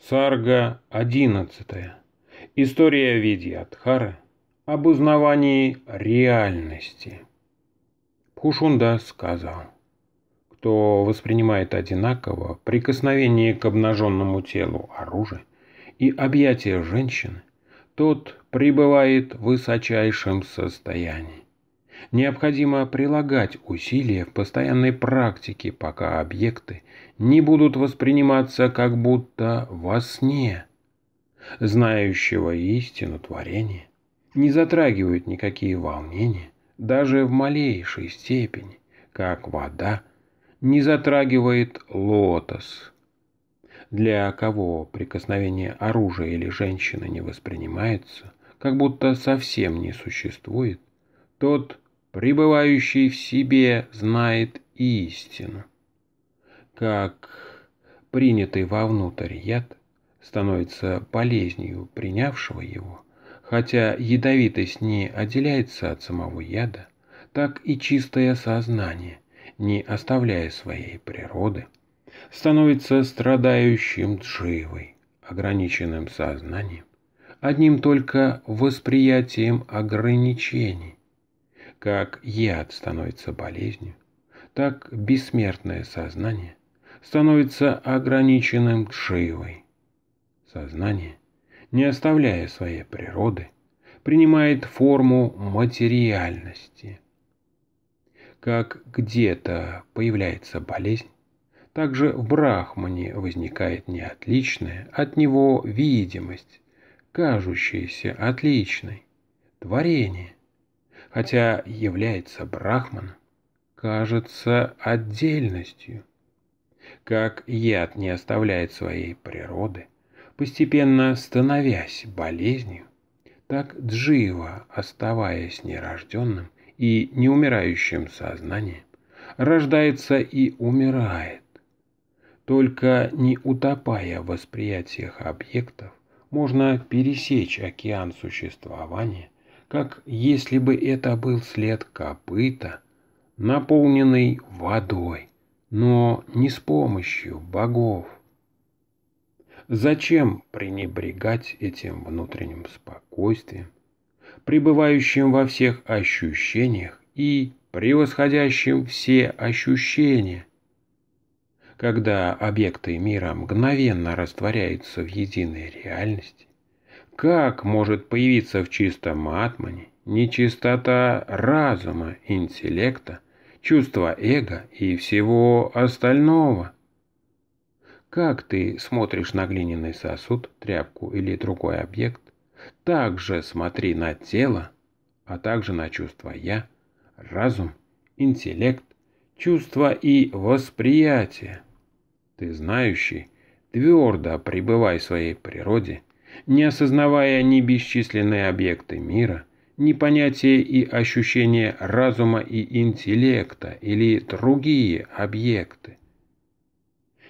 Сарга 11. История Видьядхары об узнавании реальности. Пхушунда сказал, кто воспринимает одинаково прикосновение к обнаженному телу оружия и объятия женщины, тот пребывает в высочайшем состоянии. Необходимо прилагать усилия в постоянной практике, пока объекты не будут восприниматься как будто во сне. Знающего истину творения не затрагивают никакие волнения, даже в малейшей степени, как вода не затрагивает лотос. Для кого прикосновение оружия или женщины не воспринимается, как будто совсем не существует, тот пребывающий в себе, знает истину. Как принятый вовнутрь яд становится болезнью принявшего его, хотя ядовитость не отделяется от самого яда, так и чистое сознание, не оставляя своей природы, становится страдающим дживой, ограниченным сознанием, одним только восприятием ограничений, как яд становится болезнью, так бессмертное сознание становится ограниченным Шивой. Сознание, не оставляя своей природы, принимает форму материальности. Как где-то появляется болезнь, также в Брахмане возникает неотличная от него видимость, кажущаяся отличной, творение хотя является брахман, кажется отдельностью. Как яд не оставляет своей природы, постепенно становясь болезнью, так джива, оставаясь нерожденным и неумирающим сознанием, рождается и умирает. Только не утопая в восприятиях объектов, можно пересечь океан существования как если бы это был след копыта, наполненный водой, но не с помощью богов. Зачем пренебрегать этим внутренним спокойствием, пребывающим во всех ощущениях и превосходящим все ощущения, когда объекты мира мгновенно растворяются в единой реальности, как может появиться в чистом атмане нечистота разума, интеллекта, чувства эго и всего остального? Как ты смотришь на глиняный сосуд, тряпку или другой объект, так же смотри на тело, а также на чувства «я», разум, интеллект, чувства и восприятие. Ты знающий, твердо пребывай в своей природе – не осознавая ни бесчисленные объекты мира, ни понятия и ощущения разума и интеллекта или другие объекты.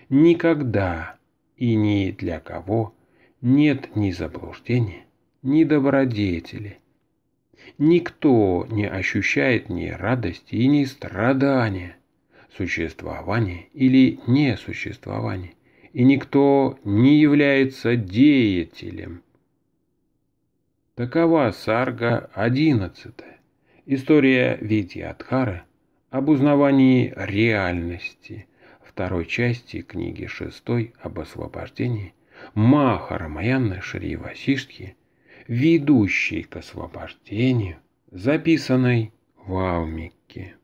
Никогда и ни для кого нет ни заблуждения, ни добродетели. Никто не ощущает ни радости и ни страдания, существования или несуществования и никто не является деятелем. Такова сарга 11. История Витьядхары об узнавании реальности второй части книги 6 об освобождении Махарамаянны Шри Васишки, ведущей к освобождению, записанной в Алмике.